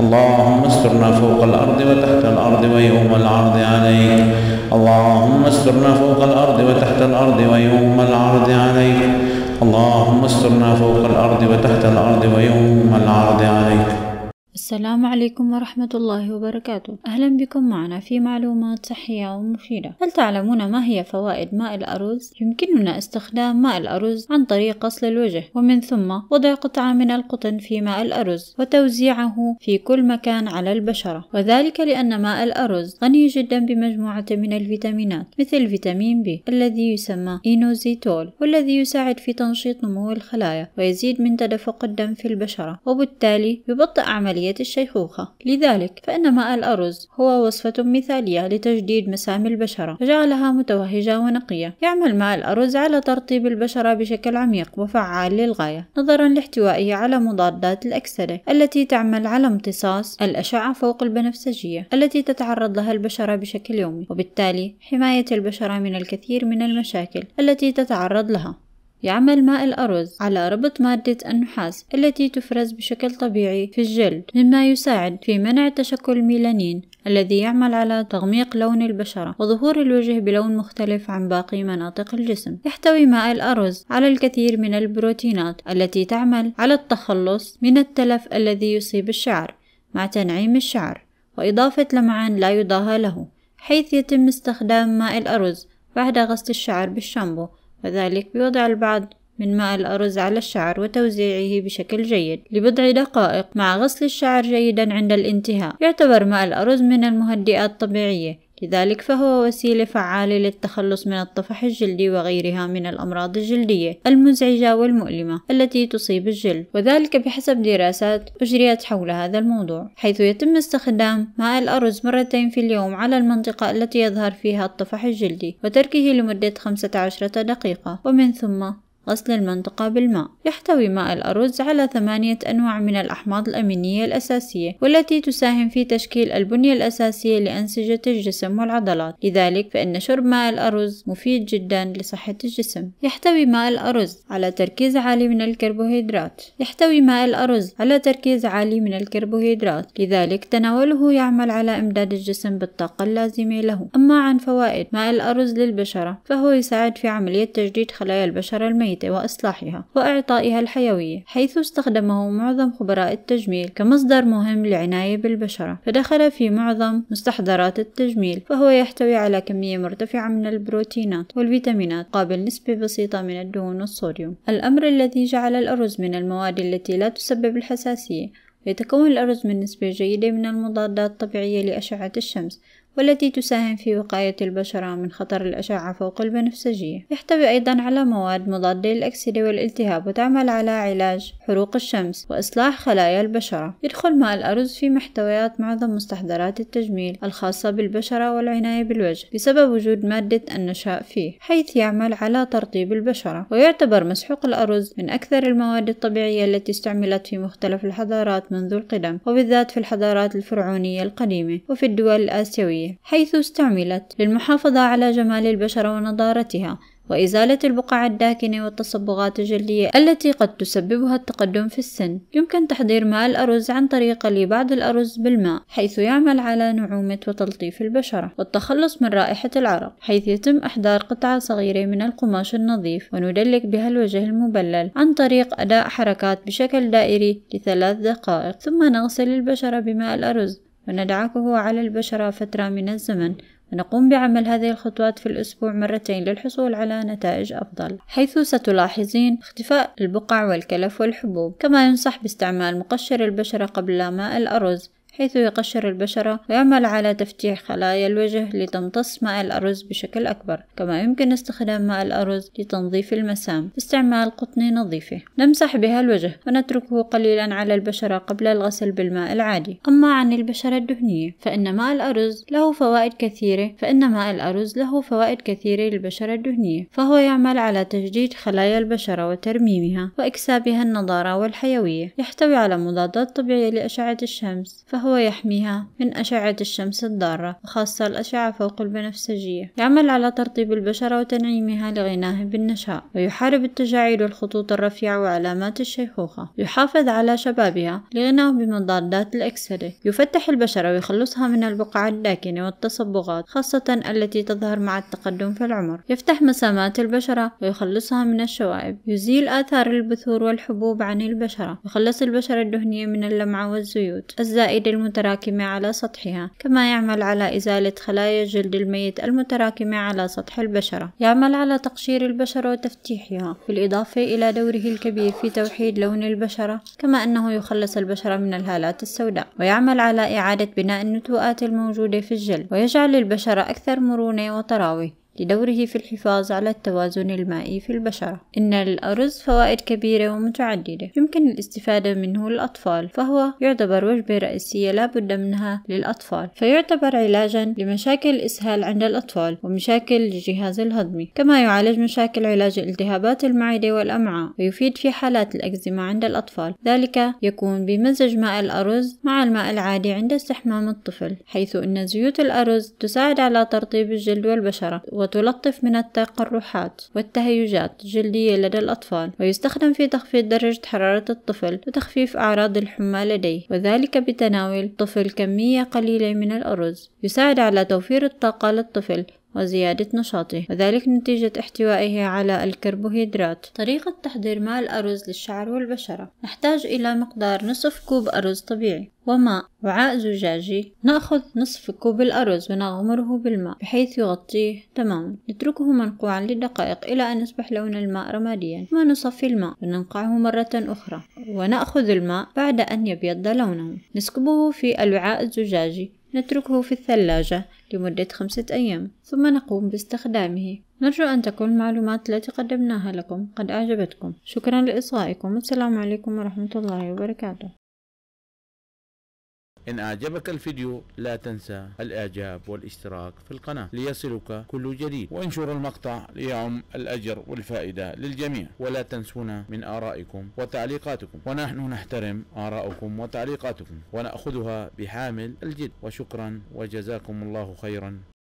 اللهم استرنا فوق الأرض وتحت الأرض ويوم العرض عليك اللهم استرنا فوق الأرض وتحت الأرض ويوم العرض عليك اللهم استرنا فوق الأرض وتحت الأرض ويوم العرض عليك السلام عليكم ورحمة الله وبركاته أهلا بكم معنا في معلومات صحية ومفيدة هل تعلمون ما هي فوائد ماء الأرز؟ يمكننا استخدام ماء الأرز عن طريق غسل الوجه ومن ثم وضع قطعة من القطن في ماء الأرز وتوزيعه في كل مكان على البشرة وذلك لأن ماء الأرز غني جدا بمجموعة من الفيتامينات مثل فيتامين بي الذي يسمى إينوزيتول والذي يساعد في تنشيط نمو الخلايا ويزيد من تدفق الدم في البشرة وبالتالي يبطئ عملية الشيخوخة لذلك فإن ماء الأرز هو وصفة مثالية لتجديد مسام البشرة فجعلها متوهجة ونقية يعمل ماء الأرز على ترطيب البشرة بشكل عميق وفعال للغاية نظرا لاحتوائه على مضادات الأكسدة التي تعمل على امتصاص الأشعة فوق البنفسجية التي تتعرض لها البشرة بشكل يومي وبالتالي حماية البشرة من الكثير من المشاكل التي تتعرض لها يعمل ماء الأرز على ربط مادة النحاس التي تفرز بشكل طبيعي في الجلد مما يساعد في منع تشكل الميلانين الذي يعمل على تغميق لون البشرة وظهور الوجه بلون مختلف عن باقي مناطق الجسم يحتوي ماء الأرز على الكثير من البروتينات التي تعمل على التخلص من التلف الذي يصيب الشعر مع تنعيم الشعر وإضافة لمعان لا يضاهى له حيث يتم استخدام ماء الأرز بعد غسل الشعر بالشامبو وذلك بوضع البعض من ماء الأرز على الشعر وتوزيعه بشكل جيد لبضع دقائق مع غسل الشعر جيدا عند الانتهاء يعتبر ماء الأرز من المهدئات الطبيعية لذلك فهو وسيلة فعالة للتخلص من الطفح الجلدي وغيرها من الأمراض الجلدية المزعجة والمؤلمة التي تصيب الجلد وذلك بحسب دراسات أجريت حول هذا الموضوع حيث يتم استخدام ماء الأرز مرتين في اليوم على المنطقة التي يظهر فيها الطفح الجلدي وتركه لمدة 15 دقيقة ومن ثم غسل المنطقة بالماء يحتوي ماء الأرز على ثمانية أنواع من الأحماض الأمينية الأساسية والتي تساهم في تشكيل البنية الأساسية لأنسجة الجسم والعضلات لذلك فإن شرب ماء الأرز مفيد جدا لصحة الجسم يحتوي ماء الأرز على تركيز عالي من الكربوهيدرات يحتوي ماء الأرز على تركيز عالي من الكربوهيدرات لذلك تناوله يعمل على إمداد الجسم بالطاقة اللازمة له أما عن فوائد ماء الأرز للبشرة فهو يساعد في عملية تجديد خلايا البشرة الميتة الميتة وإصلاحها وإعطائها الحيوية حيث استخدمه معظم خبراء التجميل كمصدر مهم للعناية بالبشرة فدخل في معظم مستحضرات التجميل فهو يحتوي على كمية مرتفعة من البروتينات والفيتامينات قابل نسبة بسيطة من الدهون والصوديوم الأمر الذي جعل الأرز من المواد التي لا تسبب الحساسية ويتكون الأرز من نسبة جيدة من المضادات الطبيعية لأشعة الشمس والتي تساهم في وقاية البشرة من خطر الأشعة فوق البنفسجية يحتوي أيضا على مواد مضادة للأكسدة والالتهاب وتعمل على علاج حروق الشمس وإصلاح خلايا البشرة يدخل ماء الأرز في محتويات معظم مستحضرات التجميل الخاصة بالبشرة والعناية بالوجه بسبب وجود مادة النشاء فيه حيث يعمل على ترطيب البشرة ويعتبر مسحوق الأرز من أكثر المواد الطبيعية التي استعملت في مختلف الحضارات منذ القدم وبالذات في الحضارات الفرعونية القديمة وفي الدول الآسيوية البشرية حيث استعملت للمحافظة على جمال البشرة ونضارتها وإزالة البقع الداكنة والتصبغات الجلدية التي قد تسببها التقدم في السن يمكن تحضير ماء الأرز عن طريق بعض الأرز بالماء حيث يعمل على نعومة وتلطيف البشرة والتخلص من رائحة العرق حيث يتم إحضار قطعة صغيرة من القماش النظيف وندلك بها الوجه المبلل عن طريق أداء حركات بشكل دائري لثلاث دقائق ثم نغسل البشرة بماء الأرز وندعكه على البشرة فترة من الزمن ونقوم بعمل هذه الخطوات في الأسبوع مرتين للحصول على نتائج أفضل حيث ستلاحظين اختفاء البقع والكلف والحبوب كما ينصح باستعمال مقشر البشرة قبل ماء الأرز حيث يقشر البشرة ويعمل على تفتيح خلايا الوجه لتمتص ماء الأرز بشكل أكبر كما يمكن استخدام ماء الأرز لتنظيف المسام باستعمال قطن نظيفة نمسح بها الوجه ونتركه قليلا على البشرة قبل الغسل بالماء العادي أما عن البشرة الدهنية فإن ماء الأرز له فوائد كثيرة فإن ماء الأرز له فوائد كثيرة للبشرة الدهنية فهو يعمل على تجديد خلايا البشرة وترميمها وإكسابها النضارة والحيوية يحتوي على مضادات طبيعية لأشعة الشمس فهو فهو يحميها من أشعة الشمس الضارة وخاصة الأشعة فوق البنفسجية يعمل على ترطيب البشرة وتنعيمها لغناه بالنشاء ويحارب التجاعيد والخطوط الرفيعة وعلامات الشيخوخة يحافظ على شبابها لغناه بمضادات الأكسدة يفتح البشرة ويخلصها من البقع الداكنة والتصبغات خاصة التي تظهر مع التقدم في العمر يفتح مسامات البشرة ويخلصها من الشوائب يزيل آثار البثور والحبوب عن البشرة يخلص البشرة الدهنية من اللمعة والزيوت الزائدة المتراكمة على سطحها كما يعمل على إزالة خلايا الجلد الميت المتراكمة على سطح البشرة يعمل على تقشير البشرة وتفتيحها بالإضافة إلى دوره الكبير في توحيد لون البشرة كما أنه يخلص البشرة من الهالات السوداء ويعمل على إعادة بناء النتوءات الموجودة في الجلد ويجعل البشرة أكثر مرونة وطراوة لدوره في الحفاظ على التوازن المائي في البشرة إن للأرز فوائد كبيرة ومتعددة يمكن الاستفادة منه للأطفال فهو يعتبر وجبة رئيسية لا بد منها للأطفال فيعتبر علاجا لمشاكل الإسهال عند الأطفال ومشاكل الجهاز الهضمي كما يعالج مشاكل علاج التهابات المعدة والأمعاء ويفيد في حالات الأكزيما عند الأطفال ذلك يكون بمزج ماء الأرز مع الماء العادي عند استحمام الطفل حيث أن زيوت الأرز تساعد على ترطيب الجلد والبشرة وتلطف من التقرحات والتهيجات الجلدية لدى الأطفال ويستخدم في تخفيض درجة حرارة الطفل وتخفيف أعراض الحمى لديه وذلك بتناول الطفل كمية قليلة من الأرز يساعد على توفير الطاقة للطفل وزيادة نشاطه وذلك نتيجة احتوائه على الكربوهيدرات طريقة تحضير ماء الأرز للشعر والبشرة نحتاج إلى مقدار نصف كوب أرز طبيعي وماء وعاء زجاجي نأخذ نصف كوب الأرز ونغمره بالماء بحيث يغطيه تماما نتركه منقوعا لدقائق إلى أن يصبح لون الماء رماديا ثم نصفي الماء وننقعه مرة أخرى ونأخذ الماء بعد أن يبيض لونه نسكبه في الوعاء الزجاجي نتركه في الثلاجة لمدة خمسة أيام ثم نقوم باستخدامه نرجو أن تكون المعلومات التي قدمناها لكم قد أعجبتكم شكرا لإصغائكم والسلام عليكم ورحمة الله وبركاته إن أعجبك الفيديو لا تنسى الإعجاب والاشتراك في القناة ليصلك كل جديد وانشر المقطع ليعم الأجر والفائدة للجميع ولا تنسونا من آرائكم وتعليقاتكم ونحن نحترم آرائكم وتعليقاتكم ونأخذها بحامل الجد وشكرا وجزاكم الله خيرا